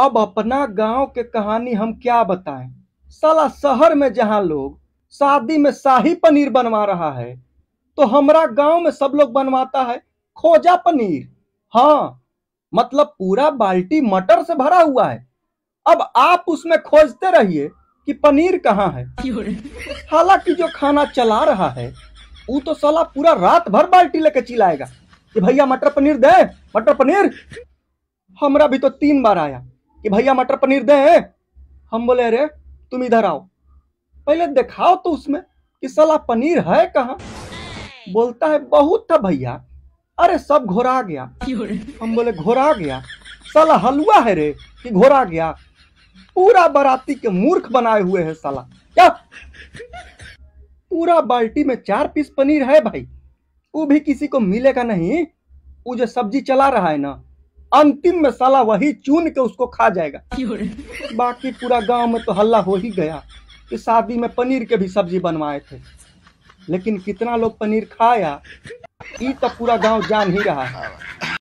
अब अपना गांव के कहानी हम क्या बताएं साला शहर में जहां लोग शादी में शाही पनीर बनवा रहा है तो हमारा गांव में सब लोग बनवाता है खोजा पनीर हाँ मतलब पूरा बाल्टी मटर से भरा हुआ है अब आप उसमें खोजते रहिए कि पनीर कहाँ है हालांकि जो खाना चला रहा है वो तो साला पूरा रात भर बाल्टी लेके चिल्लाएगा कि भैया मटर पनीर दे मटर पनीर हमारा भी तो तीन बार आया कि भैया मटर पनीर दें हम बोले अरे तुम इधर आओ पहले दिखाओ तो उसमें कि सला पनीर है कहाँ बोलता है बहुत था भैया अरे सब घोरा गया हम बोले घोरा गया सला हलवा है रे कि घोरा गया पूरा बराती के मूर्ख बनाए हुए है सला क्या पूरा बाल्टी में चार पीस पनीर है भाई वो भी किसी को मिलेगा नहीं वो जो सब्जी चला रहा है ना अंतिम में साला वही चुन के उसको खा जाएगा बाकी पूरा गांव में तो हल्ला हो ही गया कि शादी में पनीर के भी सब्जी बनवाए थे लेकिन कितना लोग पनीर खाया ये तो पूरा गांव जान ही रहा है